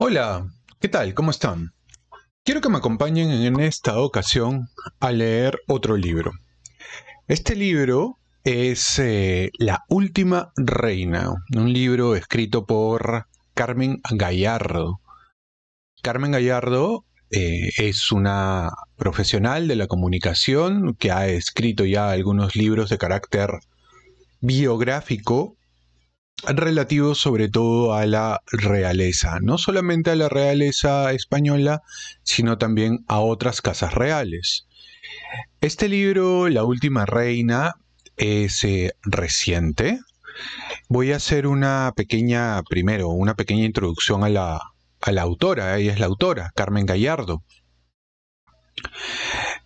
Hola, ¿qué tal? ¿Cómo están? Quiero que me acompañen en esta ocasión a leer otro libro. Este libro es eh, La Última Reina, un libro escrito por Carmen Gallardo. Carmen Gallardo eh, es una profesional de la comunicación que ha escrito ya algunos libros de carácter biográfico relativo sobre todo a la realeza, no solamente a la realeza española, sino también a otras casas reales. Este libro, La Última Reina, es eh, reciente. Voy a hacer una pequeña, primero, una pequeña introducción a la, a la autora, ella es la autora, Carmen Gallardo.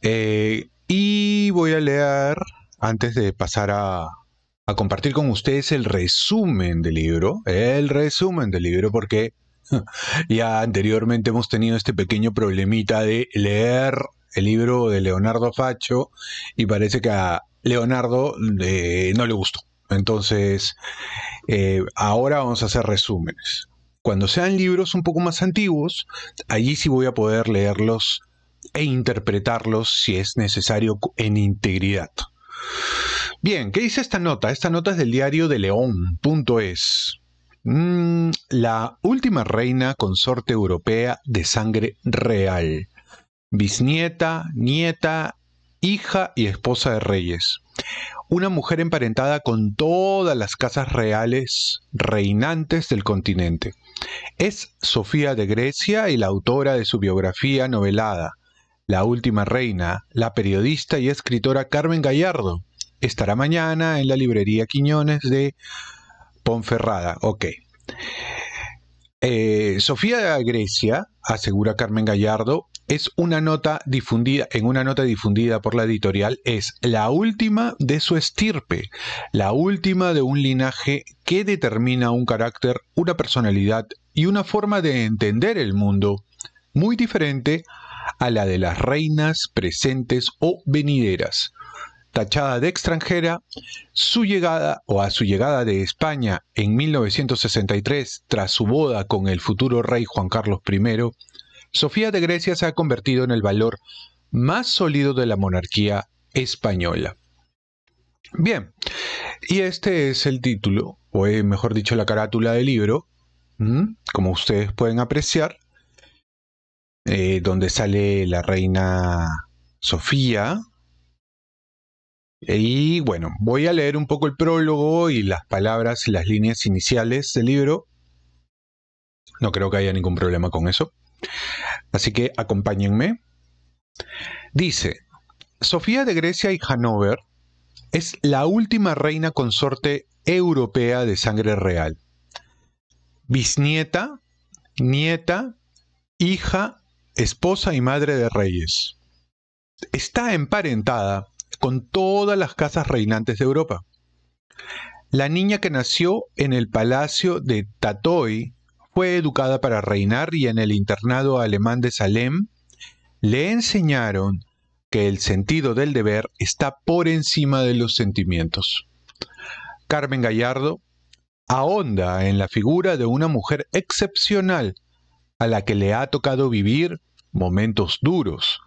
Eh, y voy a leer, antes de pasar a, a compartir con ustedes el resumen del libro, el resumen del libro porque ya anteriormente hemos tenido este pequeño problemita de leer el libro de Leonardo Facho y parece que a Leonardo eh, no le gustó. Entonces, eh, ahora vamos a hacer resúmenes. Cuando sean libros un poco más antiguos, allí sí voy a poder leerlos e interpretarlos si es necesario en integridad. Bien, ¿qué dice esta nota? Esta nota es del diario de León.es. es. Mm, la última reina consorte europea de sangre real. Bisnieta, nieta, hija y esposa de reyes. Una mujer emparentada con todas las casas reales reinantes del continente. Es Sofía de Grecia y la autora de su biografía novelada, la última reina, la periodista y escritora Carmen Gallardo. Estará mañana en la librería Quiñones de Ponferrada. Ok. Eh, Sofía de Grecia, asegura Carmen Gallardo, es una nota difundida, en una nota difundida por la editorial, es la última de su estirpe, la última de un linaje que determina un carácter, una personalidad y una forma de entender el mundo muy diferente a la de las reinas presentes o venideras. Tachada de extranjera, su llegada o a su llegada de España en 1963 tras su boda con el futuro rey Juan Carlos I, Sofía de Grecia se ha convertido en el valor más sólido de la monarquía española. Bien, y este es el título, o eh, mejor dicho, la carátula del libro, como ustedes pueden apreciar, eh, donde sale la reina Sofía. Y bueno, voy a leer un poco el prólogo y las palabras y las líneas iniciales del libro. No creo que haya ningún problema con eso. Así que acompáñenme. Dice, Sofía de Grecia y Hanover es la última reina consorte europea de sangre real. Bisnieta, nieta, hija esposa y madre de reyes. Está emparentada con todas las casas reinantes de Europa. La niña que nació en el palacio de Tatoy fue educada para reinar y en el internado alemán de Salem le enseñaron que el sentido del deber está por encima de los sentimientos. Carmen Gallardo ahonda en la figura de una mujer excepcional a la que le ha tocado vivir momentos duros.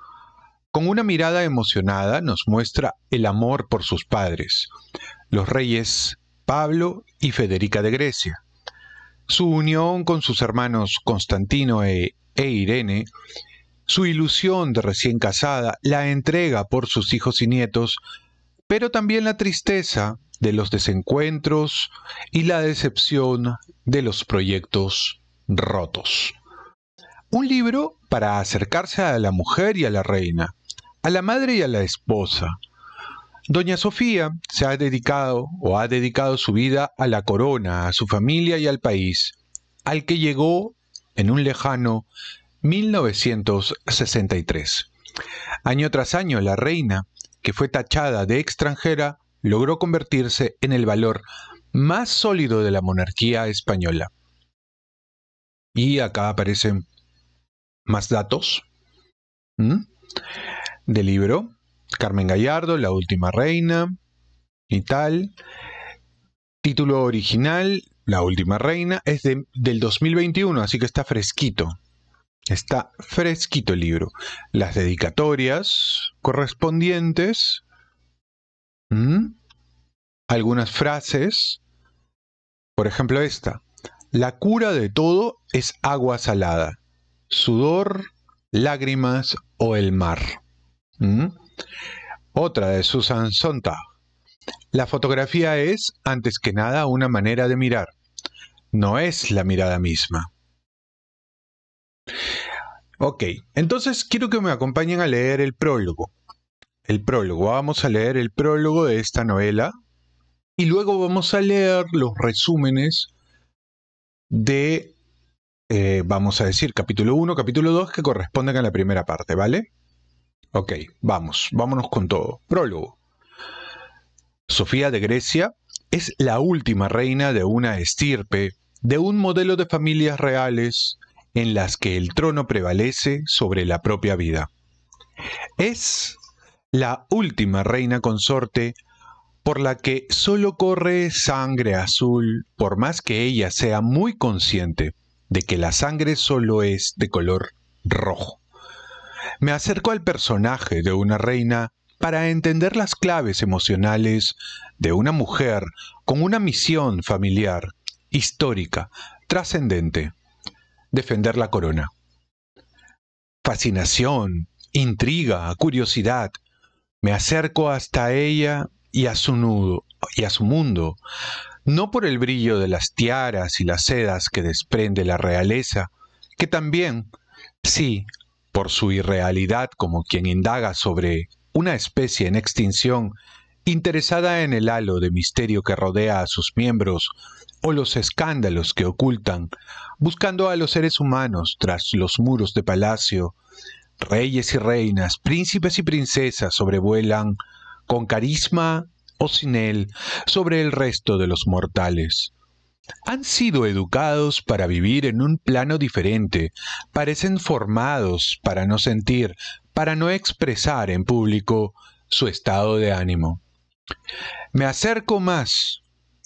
Con una mirada emocionada nos muestra el amor por sus padres, los reyes Pablo y Federica de Grecia. Su unión con sus hermanos Constantino e, e Irene su ilusión de recién casada, la entrega por sus hijos y nietos, pero también la tristeza de los desencuentros y la decepción de los proyectos rotos. Un libro para acercarse a la mujer y a la reina, a la madre y a la esposa. Doña Sofía se ha dedicado o ha dedicado su vida a la corona, a su familia y al país, al que llegó en un lejano 1963. Año tras año, la reina, que fue tachada de extranjera, logró convertirse en el valor más sólido de la monarquía española. Y acá aparecen más datos ¿Mm? del libro. Carmen Gallardo, La Última Reina y tal. Título original, La Última Reina, es del 2021, así que está fresquito. Está fresquito el libro. Las dedicatorias correspondientes, ¿Mm? algunas frases, por ejemplo esta. La cura de todo es agua salada sudor, lágrimas o el mar. ¿Mm? Otra de Susan Sontag. La fotografía es, antes que nada, una manera de mirar. No es la mirada misma. Ok, entonces quiero que me acompañen a leer el prólogo. El prólogo, vamos a leer el prólogo de esta novela y luego vamos a leer los resúmenes de eh, vamos a decir capítulo 1, capítulo 2, que corresponden a la primera parte, ¿vale? Ok, vamos, vámonos con todo. Prólogo. Sofía de Grecia es la última reina de una estirpe, de un modelo de familias reales en las que el trono prevalece sobre la propia vida. Es la última reina consorte por la que solo corre sangre azul, por más que ella sea muy consciente de que la sangre solo es de color rojo. Me acerco al personaje de una reina para entender las claves emocionales de una mujer con una misión familiar, histórica, trascendente, defender la corona. Fascinación, intriga, curiosidad, me acerco hasta ella y a su nudo y a su mundo, no por el brillo de las tiaras y las sedas que desprende la realeza, que también, sí, por su irrealidad como quien indaga sobre una especie en extinción, interesada en el halo de misterio que rodea a sus miembros o los escándalos que ocultan, buscando a los seres humanos tras los muros de palacio, reyes y reinas, príncipes y princesas sobrevuelan con carisma o sin él sobre el resto de los mortales. Han sido educados para vivir en un plano diferente, parecen formados para no sentir, para no expresar en público su estado de ánimo. Me acerco más,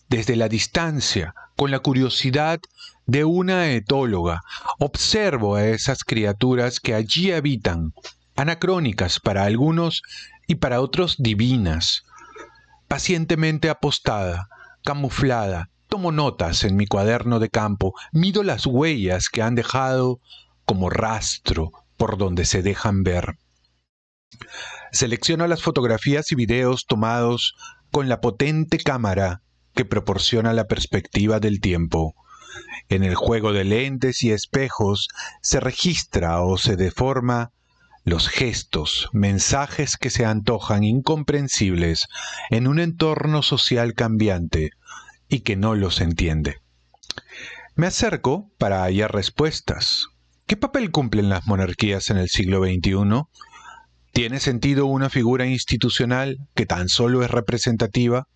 desde la distancia, con la curiosidad de una etóloga, observo a esas criaturas que allí habitan, anacrónicas para algunos y para otros divinas, pacientemente apostada, camuflada, tomo notas en mi cuaderno de campo, mido las huellas que han dejado como rastro por donde se dejan ver. Selecciono las fotografías y videos tomados con la potente cámara que proporciona la perspectiva del tiempo. En el juego de lentes y espejos se registra o se deforma los gestos, mensajes que se antojan incomprensibles en un entorno social cambiante y que no los entiende. Me acerco para hallar respuestas. ¿Qué papel cumplen las monarquías en el siglo XXI? ¿Tiene sentido una figura institucional que tan solo es representativa?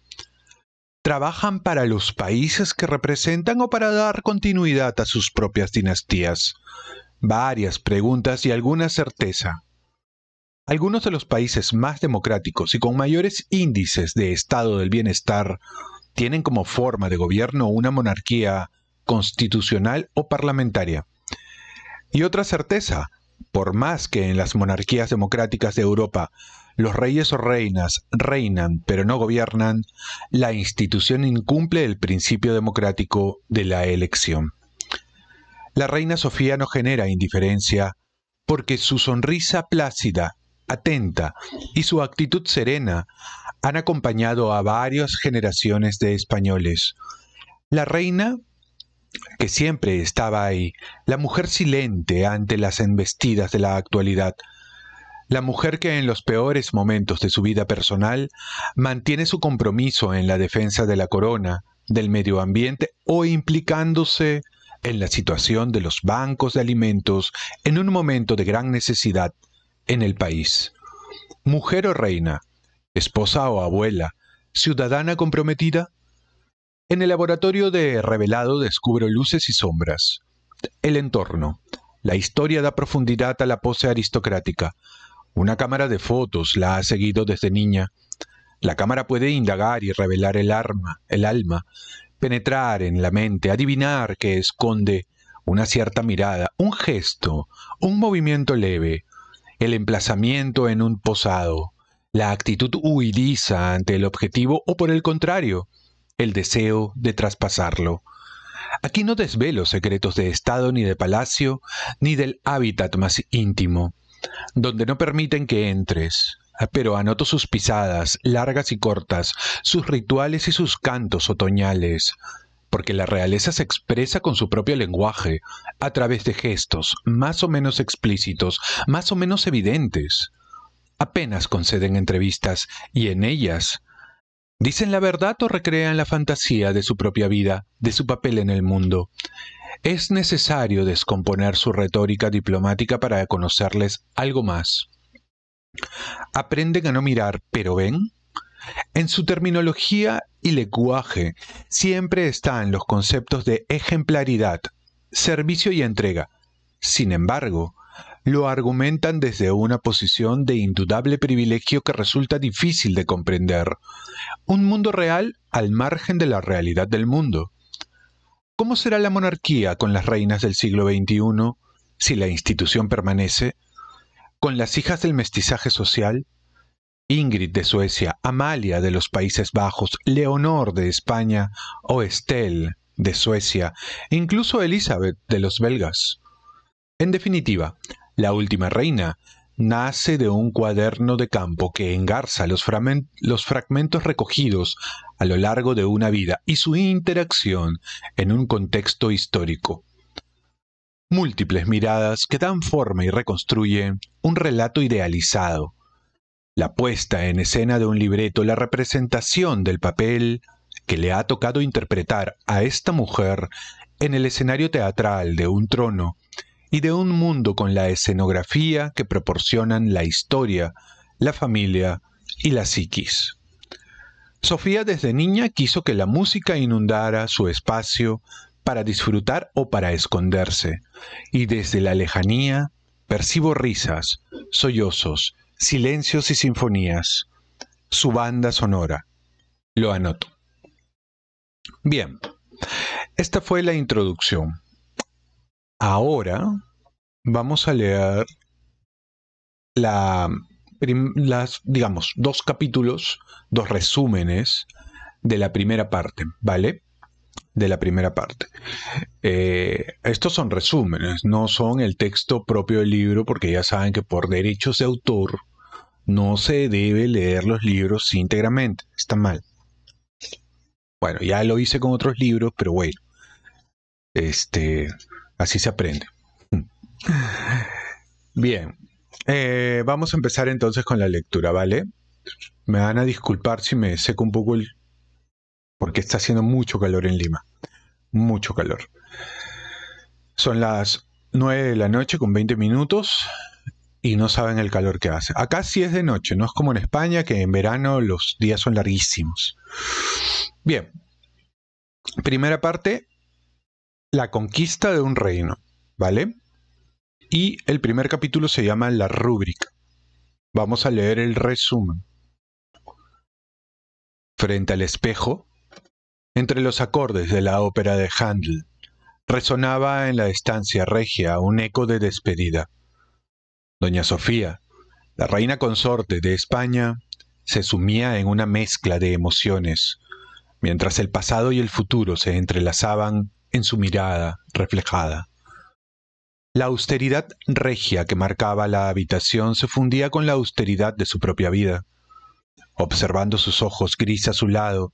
¿Trabajan para los países que representan o para dar continuidad a sus propias dinastías? varias preguntas y alguna certeza. Algunos de los países más democráticos y con mayores índices de estado del bienestar tienen como forma de gobierno una monarquía constitucional o parlamentaria. Y otra certeza, por más que en las monarquías democráticas de Europa los reyes o reinas reinan pero no gobiernan, la institución incumple el principio democrático de la elección. La reina Sofía no genera indiferencia, porque su sonrisa plácida, atenta y su actitud serena han acompañado a varias generaciones de españoles. La reina, que siempre estaba ahí, la mujer silente ante las embestidas de la actualidad, la mujer que en los peores momentos de su vida personal mantiene su compromiso en la defensa de la corona, del medio ambiente o implicándose en la situación de los bancos de alimentos en un momento de gran necesidad en el país. Mujer o reina, esposa o abuela, ciudadana comprometida. En el laboratorio de Revelado descubro luces y sombras. El entorno. La historia da profundidad a la pose aristocrática. Una cámara de fotos la ha seguido desde niña. La cámara puede indagar y revelar el arma, el alma, penetrar en la mente, adivinar que esconde una cierta mirada, un gesto, un movimiento leve, el emplazamiento en un posado, la actitud huidiza ante el objetivo o por el contrario, el deseo de traspasarlo. Aquí no desvelo secretos de Estado ni de palacio, ni del hábitat más íntimo, donde no permiten que entres, Ah, pero anoto sus pisadas, largas y cortas, sus rituales y sus cantos otoñales, porque la realeza se expresa con su propio lenguaje, a través de gestos, más o menos explícitos, más o menos evidentes. Apenas conceden entrevistas, y en ellas dicen la verdad o recrean la fantasía de su propia vida, de su papel en el mundo. Es necesario descomponer su retórica diplomática para conocerles algo más. Aprenden a no mirar, pero ven. En su terminología y lenguaje siempre están los conceptos de ejemplaridad, servicio y entrega. Sin embargo, lo argumentan desde una posición de indudable privilegio que resulta difícil de comprender. Un mundo real al margen de la realidad del mundo. ¿Cómo será la monarquía con las reinas del siglo XXI si la institución permanece? Con las hijas del mestizaje social, Ingrid de Suecia, Amalia de los Países Bajos, Leonor de España o Estelle de Suecia, e incluso Elizabeth de los belgas. En definitiva, la última reina nace de un cuaderno de campo que engarza los fragmentos recogidos a lo largo de una vida y su interacción en un contexto histórico múltiples miradas que dan forma y reconstruyen un relato idealizado, la puesta en escena de un libreto, la representación del papel que le ha tocado interpretar a esta mujer en el escenario teatral de un trono y de un mundo con la escenografía que proporcionan la historia, la familia y la psiquis. Sofía desde niña quiso que la música inundara su espacio para disfrutar o para esconderse, y desde la lejanía percibo risas, sollozos, silencios y sinfonías, su banda sonora. Lo anoto. Bien, esta fue la introducción. Ahora vamos a leer la, las, digamos, dos capítulos, dos resúmenes de la primera parte, ¿vale? de la primera parte. Eh, estos son resúmenes, no son el texto propio del libro, porque ya saben que por derechos de autor no se debe leer los libros íntegramente, está mal. Bueno, ya lo hice con otros libros, pero bueno, este, así se aprende. Mm. Bien, eh, vamos a empezar entonces con la lectura, ¿vale? Me van a disculpar si me seco un poco el, porque está haciendo mucho calor en Lima. Mucho calor. Son las 9 de la noche con 20 minutos y no saben el calor que hace. Acá sí es de noche, no es como en España que en verano los días son larguísimos. Bien. Primera parte, la conquista de un reino, ¿vale? Y el primer capítulo se llama La rúbrica. Vamos a leer el resumen. Frente al espejo, entre los acordes de la ópera de Handel. Resonaba en la estancia regia un eco de despedida. Doña Sofía, la reina consorte de España, se sumía en una mezcla de emociones, mientras el pasado y el futuro se entrelazaban en su mirada reflejada. La austeridad regia que marcaba la habitación se fundía con la austeridad de su propia vida. Observando sus ojos gris lado,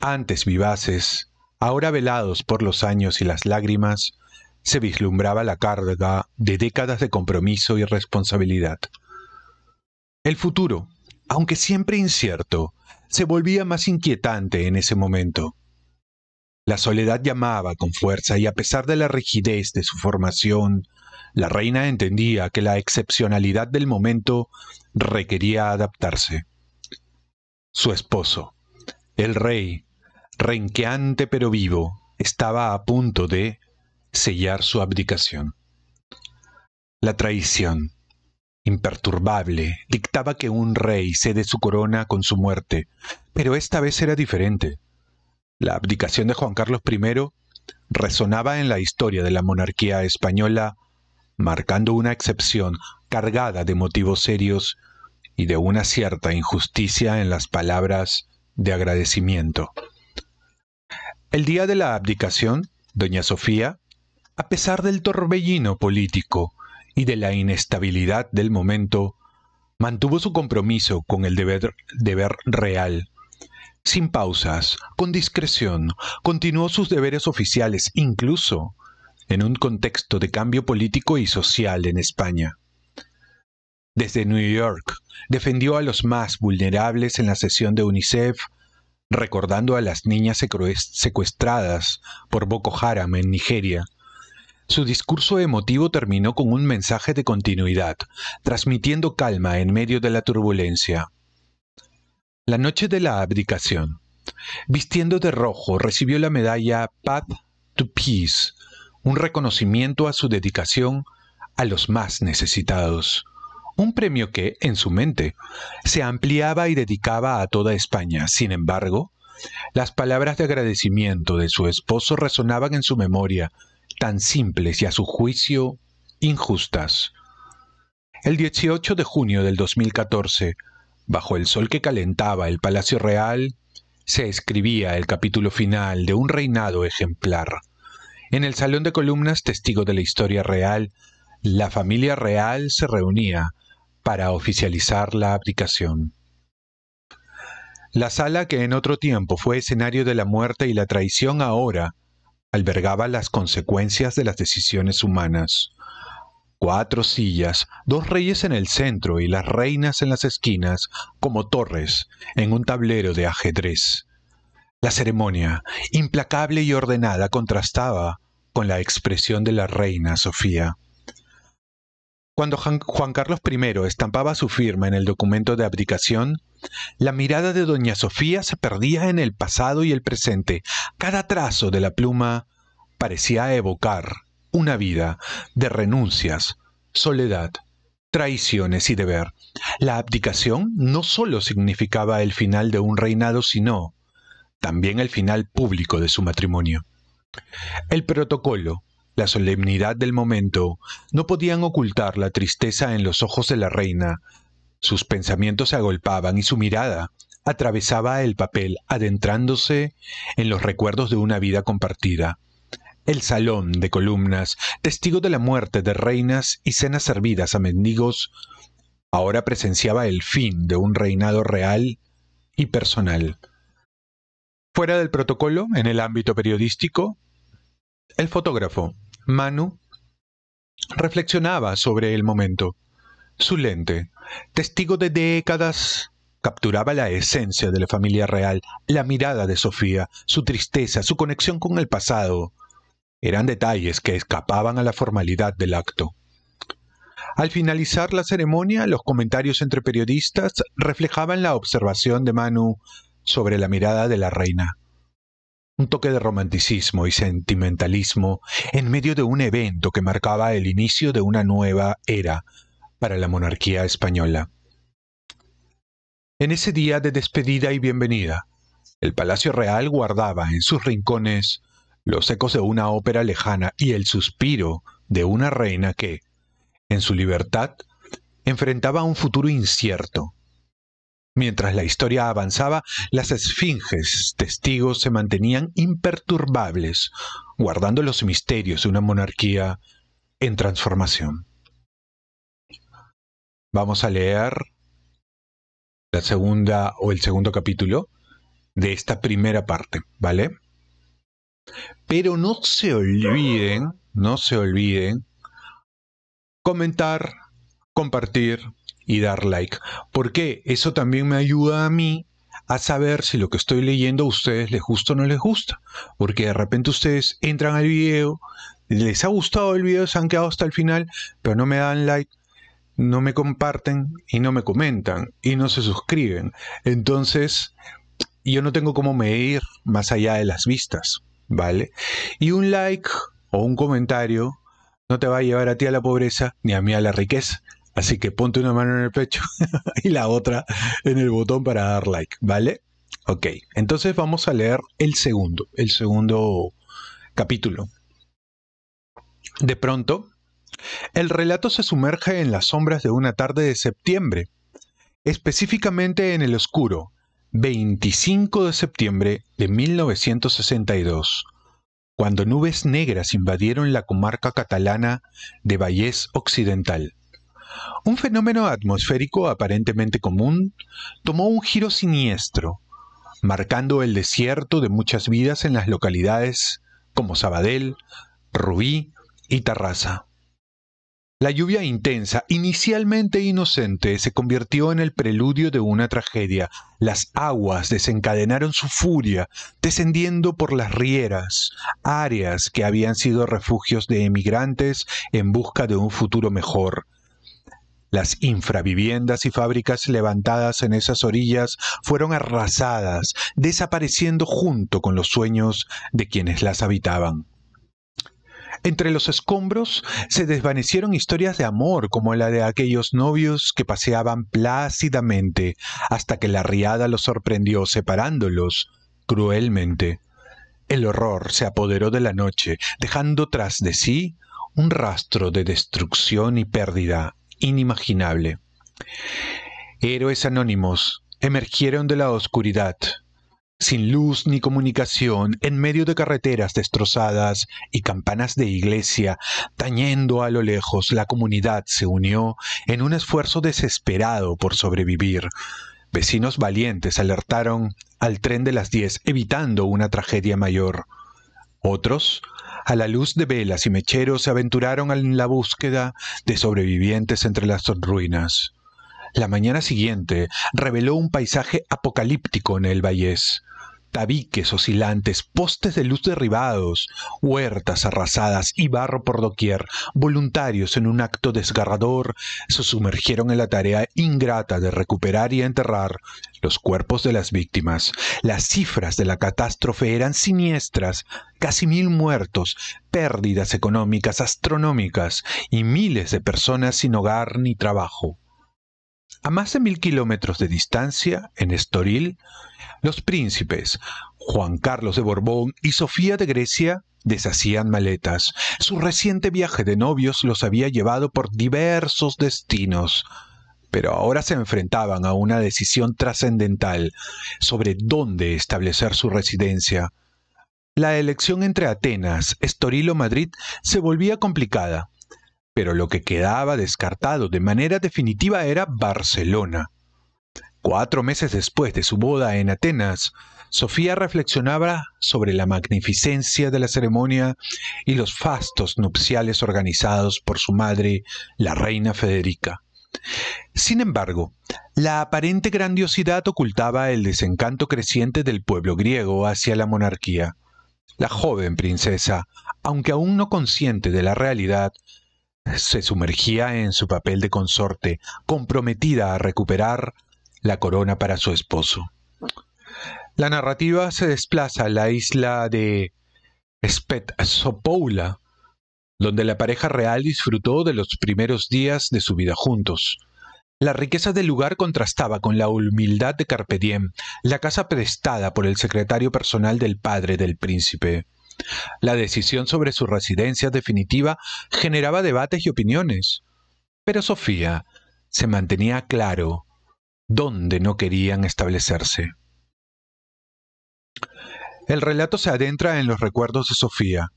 antes vivaces, ahora velados por los años y las lágrimas, se vislumbraba la carga de décadas de compromiso y responsabilidad. El futuro, aunque siempre incierto, se volvía más inquietante en ese momento. La soledad llamaba con fuerza y a pesar de la rigidez de su formación, la reina entendía que la excepcionalidad del momento requería adaptarse. Su esposo, el rey, renqueante pero vivo, estaba a punto de sellar su abdicación. La traición, imperturbable, dictaba que un rey cede su corona con su muerte, pero esta vez era diferente. La abdicación de Juan Carlos I resonaba en la historia de la monarquía española, marcando una excepción cargada de motivos serios y de una cierta injusticia en las palabras de agradecimiento. El día de la abdicación, doña Sofía, a pesar del torbellino político y de la inestabilidad del momento, mantuvo su compromiso con el deber, deber real. Sin pausas, con discreción, continuó sus deberes oficiales, incluso en un contexto de cambio político y social en España. Desde New York, defendió a los más vulnerables en la sesión de UNICEF, recordando a las niñas secuestradas por Boko Haram en Nigeria. Su discurso emotivo terminó con un mensaje de continuidad, transmitiendo calma en medio de la turbulencia. La noche de la abdicación. Vistiendo de rojo, recibió la medalla Path to Peace, un reconocimiento a su dedicación a los más necesitados un premio que, en su mente, se ampliaba y dedicaba a toda España. Sin embargo, las palabras de agradecimiento de su esposo resonaban en su memoria, tan simples y a su juicio injustas. El 18 de junio del 2014, bajo el sol que calentaba el Palacio Real, se escribía el capítulo final de un reinado ejemplar. En el Salón de Columnas, testigo de la historia real, la familia real se reunía para oficializar la abdicación. La sala que en otro tiempo fue escenario de la muerte y la traición ahora albergaba las consecuencias de las decisiones humanas. Cuatro sillas, dos reyes en el centro y las reinas en las esquinas, como torres, en un tablero de ajedrez. La ceremonia, implacable y ordenada, contrastaba con la expresión de la reina Sofía. Cuando Juan Carlos I estampaba su firma en el documento de abdicación, la mirada de doña Sofía se perdía en el pasado y el presente. Cada trazo de la pluma parecía evocar una vida de renuncias, soledad, traiciones y deber. La abdicación no solo significaba el final de un reinado, sino también el final público de su matrimonio. El protocolo, la solemnidad del momento, no podían ocultar la tristeza en los ojos de la reina. Sus pensamientos se agolpaban y su mirada atravesaba el papel adentrándose en los recuerdos de una vida compartida. El salón de columnas, testigo de la muerte de reinas y cenas servidas a mendigos, ahora presenciaba el fin de un reinado real y personal. Fuera del protocolo, en el ámbito periodístico, el fotógrafo, Manu reflexionaba sobre el momento. Su lente, testigo de décadas, capturaba la esencia de la familia real, la mirada de Sofía, su tristeza, su conexión con el pasado. Eran detalles que escapaban a la formalidad del acto. Al finalizar la ceremonia, los comentarios entre periodistas reflejaban la observación de Manu sobre la mirada de la reina un toque de romanticismo y sentimentalismo en medio de un evento que marcaba el inicio de una nueva era para la monarquía española. En ese día de despedida y bienvenida, el Palacio Real guardaba en sus rincones los ecos de una ópera lejana y el suspiro de una reina que, en su libertad, enfrentaba un futuro incierto, Mientras la historia avanzaba, las esfinges testigos se mantenían imperturbables, guardando los misterios de una monarquía en transformación. Vamos a leer la segunda o el segundo capítulo de esta primera parte, ¿vale? Pero no se olviden, no se olviden comentar, compartir, y dar like. porque Eso también me ayuda a mí a saber si lo que estoy leyendo a ustedes les gusta o no les gusta. Porque de repente ustedes entran al video, les ha gustado el video, se han quedado hasta el final, pero no me dan like, no me comparten y no me comentan y no se suscriben. Entonces, yo no tengo cómo medir más allá de las vistas, ¿vale? Y un like o un comentario no te va a llevar a ti a la pobreza ni a mí a la riqueza. Así que ponte una mano en el pecho y la otra en el botón para dar like, ¿vale? Ok, entonces vamos a leer el segundo, el segundo capítulo. De pronto, el relato se sumerge en las sombras de una tarde de septiembre, específicamente en el oscuro, 25 de septiembre de 1962, cuando nubes negras invadieron la comarca catalana de Vallés Occidental. Un fenómeno atmosférico aparentemente común tomó un giro siniestro, marcando el desierto de muchas vidas en las localidades como Sabadell, Rubí y Tarraza. La lluvia intensa, inicialmente inocente, se convirtió en el preludio de una tragedia. Las aguas desencadenaron su furia, descendiendo por las rieras, áreas que habían sido refugios de emigrantes en busca de un futuro mejor, las infraviviendas y fábricas levantadas en esas orillas fueron arrasadas, desapareciendo junto con los sueños de quienes las habitaban. Entre los escombros se desvanecieron historias de amor como la de aquellos novios que paseaban plácidamente hasta que la riada los sorprendió separándolos cruelmente. El horror se apoderó de la noche, dejando tras de sí un rastro de destrucción y pérdida inimaginable. Héroes anónimos emergieron de la oscuridad, sin luz ni comunicación, en medio de carreteras destrozadas y campanas de iglesia, tañendo a lo lejos, la comunidad se unió en un esfuerzo desesperado por sobrevivir. Vecinos valientes alertaron al tren de las diez, evitando una tragedia mayor. Otros a la luz de velas y mecheros se aventuraron en la búsqueda de sobrevivientes entre las ruinas. La mañana siguiente reveló un paisaje apocalíptico en el Vallés tabiques oscilantes, postes de luz derribados, huertas arrasadas y barro por doquier, voluntarios en un acto desgarrador, se sumergieron en la tarea ingrata de recuperar y enterrar los cuerpos de las víctimas. Las cifras de la catástrofe eran siniestras, casi mil muertos, pérdidas económicas astronómicas y miles de personas sin hogar ni trabajo. A más de mil kilómetros de distancia, en Estoril, los príncipes Juan Carlos de Borbón y Sofía de Grecia deshacían maletas. Su reciente viaje de novios los había llevado por diversos destinos, pero ahora se enfrentaban a una decisión trascendental sobre dónde establecer su residencia. La elección entre Atenas, Estoril o Madrid se volvía complicada pero lo que quedaba descartado de manera definitiva era Barcelona. Cuatro meses después de su boda en Atenas, Sofía reflexionaba sobre la magnificencia de la ceremonia y los fastos nupciales organizados por su madre, la reina Federica. Sin embargo, la aparente grandiosidad ocultaba el desencanto creciente del pueblo griego hacia la monarquía. La joven princesa, aunque aún no consciente de la realidad, se sumergía en su papel de consorte, comprometida a recuperar la corona para su esposo. La narrativa se desplaza a la isla de Spetsopoula, donde la pareja real disfrutó de los primeros días de su vida juntos. La riqueza del lugar contrastaba con la humildad de Carpediem, la casa prestada por el secretario personal del padre del príncipe. La decisión sobre su residencia definitiva generaba debates y opiniones, pero Sofía se mantenía claro dónde no querían establecerse. El relato se adentra en los recuerdos de Sofía,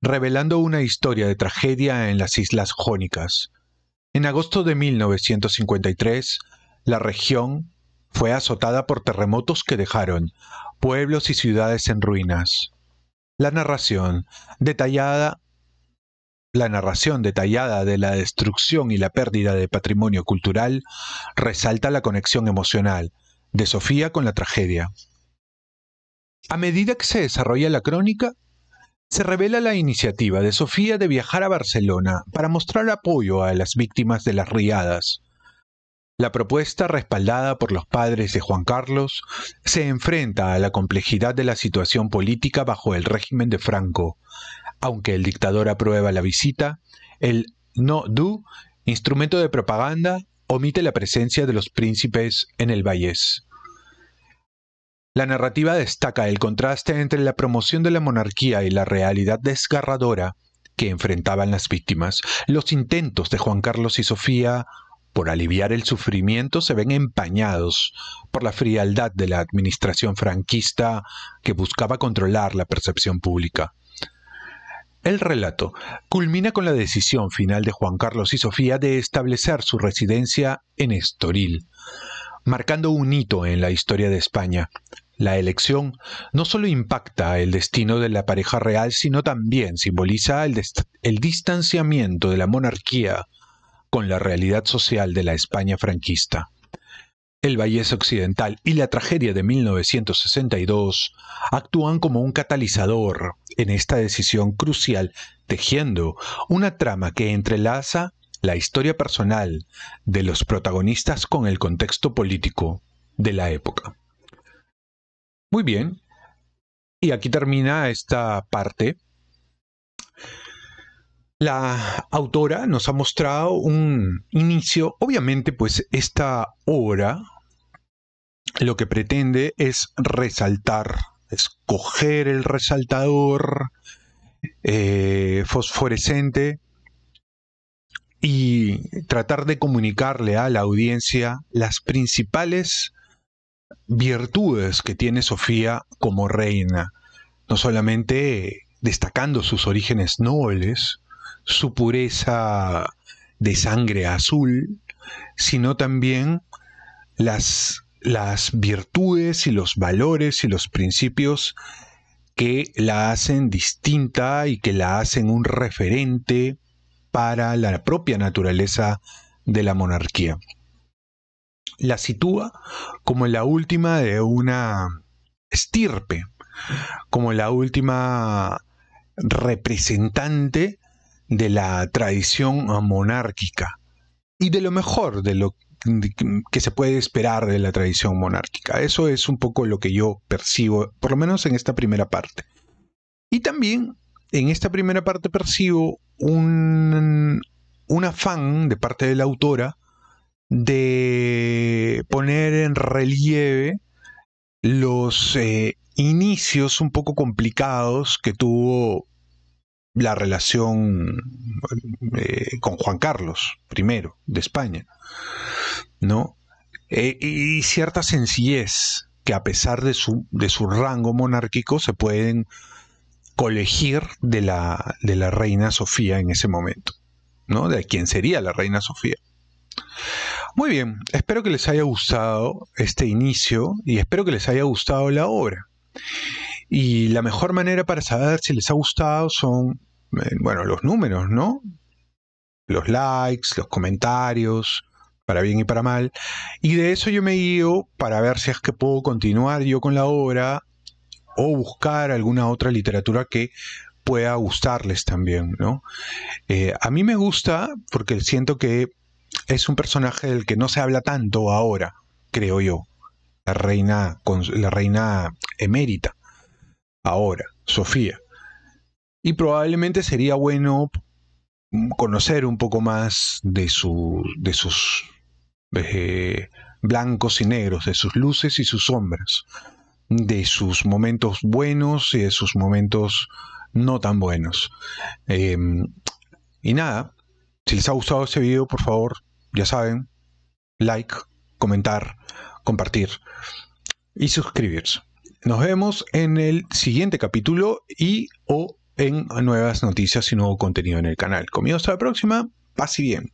revelando una historia de tragedia en las Islas Jónicas. En agosto de 1953, la región fue azotada por terremotos que dejaron pueblos y ciudades en ruinas la narración detallada la narración detallada de la destrucción y la pérdida de patrimonio cultural resalta la conexión emocional de Sofía con la tragedia. A medida que se desarrolla la crónica, se revela la iniciativa de Sofía de viajar a Barcelona para mostrar apoyo a las víctimas de las riadas, la propuesta respaldada por los padres de Juan Carlos se enfrenta a la complejidad de la situación política bajo el régimen de Franco. Aunque el dictador aprueba la visita, el no do instrumento de propaganda, omite la presencia de los príncipes en el Vallés. La narrativa destaca el contraste entre la promoción de la monarquía y la realidad desgarradora que enfrentaban las víctimas. Los intentos de Juan Carlos y Sofía por aliviar el sufrimiento se ven empañados por la frialdad de la administración franquista que buscaba controlar la percepción pública. El relato culmina con la decisión final de Juan Carlos y Sofía de establecer su residencia en Estoril, marcando un hito en la historia de España. La elección no solo impacta el destino de la pareja real, sino también simboliza el, distanciamiento de la monarquía con la realidad social de la España franquista. El Valle Occidental y la tragedia de 1962 actúan como un catalizador en esta decisión crucial, tejiendo una trama que entrelaza la historia personal de los protagonistas con el contexto político de la época. Muy bien, y aquí termina esta parte. La autora nos ha mostrado un inicio, obviamente pues esta obra lo que pretende es resaltar, escoger el resaltador eh, fosforescente y tratar de comunicarle a la audiencia las principales virtudes que tiene Sofía como reina, no solamente destacando sus orígenes nobles, su pureza de sangre azul, sino también las, virtudes y los valores y los principios que la hacen distinta y que la hacen un referente para la propia naturaleza de la monarquía. La sitúa como la última de una estirpe, como la última representante de la tradición monárquica y de lo mejor de lo que se puede esperar de la tradición monárquica. Eso es un poco lo que yo percibo, por lo menos en esta primera parte. Y también en esta primera parte percibo un, un afán de parte de la autora de poner en relieve los eh, inicios un poco complicados que tuvo la relación eh, con Juan Carlos I de España, ¿no? E, y cierta sencillez que a pesar de su, de su rango monárquico se pueden colegir de la, de la reina Sofía en ese momento, ¿no? De quien sería la reina Sofía. Muy bien, espero que les haya gustado este inicio y espero que les haya gustado la obra. Y la mejor manera para saber si les ha gustado son, eh, bueno, los números, ¿no? Los likes, los comentarios, para bien y para mal. Y de eso yo me guío para ver si es que puedo continuar yo con la obra o buscar alguna otra literatura que pueda gustarles también, ¿no? Eh, a mí me gusta porque siento que es un personaje del que no se habla tanto ahora, creo yo, la reina, la reina emérita ahora, Sofía. Y probablemente sería bueno conocer un poco más de, de sus eh, blancos y negros, de sus luces y sus sombras, de sus momentos buenos y de sus momentos no tan buenos. Em, y nada, si les ha gustado este video, por favor, ya saben, like, comentar, compartir y suscribirse. Nos vemos en el siguiente capítulo y o en nuevas noticias y nuevo contenido en el canal. Conmigo hasta la próxima. Paz y bien.